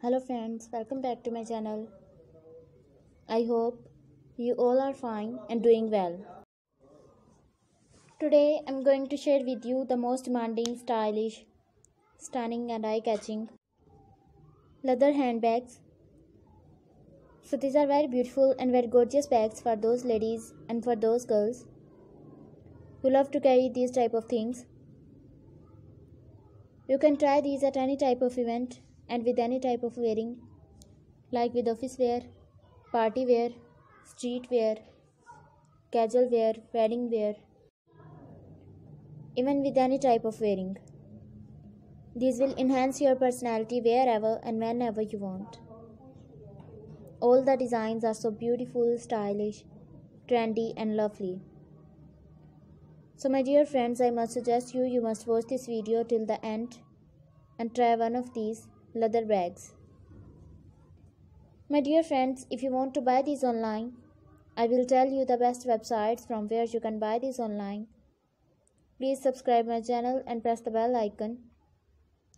hello friends welcome back to my channel i hope you all are fine and doing well today i'm going to share with you the most demanding stylish stunning and eye-catching leather handbags so these are very beautiful and very gorgeous bags for those ladies and for those girls who love to carry these type of things you can try these at any type of event and with any type of wearing like with office wear party wear street wear casual wear wedding wear even with any type of wearing these will enhance your personality wherever and whenever you want all the designs are so beautiful stylish trendy and lovely so my dear friends i must suggest you you must watch this video till the end and try one of these leather bags. My dear friends, if you want to buy these online, I will tell you the best websites from where you can buy these online. Please subscribe my channel and press the bell icon.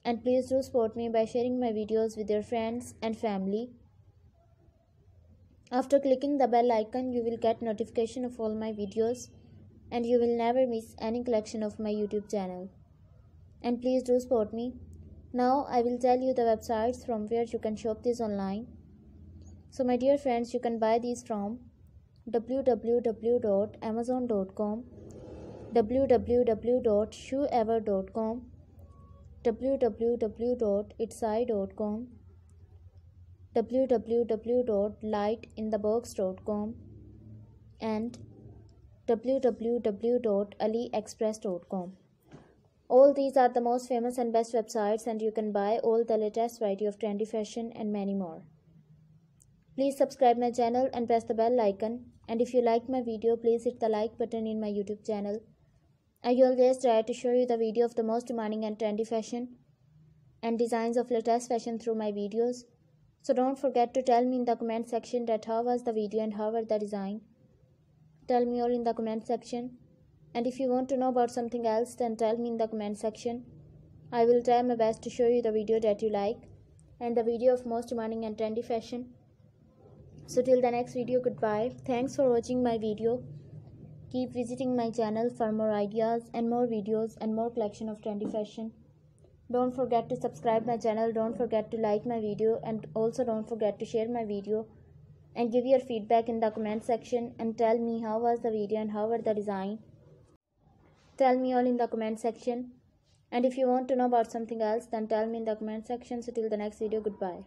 And please do support me by sharing my videos with your friends and family. After clicking the bell icon, you will get notification of all my videos and you will never miss any collection of my YouTube channel. And please do support me now I will tell you the websites from where you can shop these online. So my dear friends, you can buy these from www.amazon.com, www.shoeever.com, www.itsai.com, www.lightinthebox.com and www.aliexpress.com. All these are the most famous and best websites and you can buy all the latest variety of trendy fashion and many more. Please subscribe my channel and press the bell icon and if you like my video please hit the like button in my YouTube channel. I always try to show you the video of the most demanding and trendy fashion and designs of latest fashion through my videos. So don't forget to tell me in the comment section that how was the video and how were the design. Tell me all in the comment section. And if you want to know about something else, then tell me in the comment section. I will try my best to show you the video that you like and the video of most demanding and trendy fashion. So till the next video, goodbye. Thanks for watching my video. Keep visiting my channel for more ideas and more videos and more collection of trendy fashion. Don't forget to subscribe my channel, don't forget to like my video and also don't forget to share my video and give your feedback in the comment section and tell me how was the video and how were the design tell me all in the comment section and if you want to know about something else then tell me in the comment section so till the next video goodbye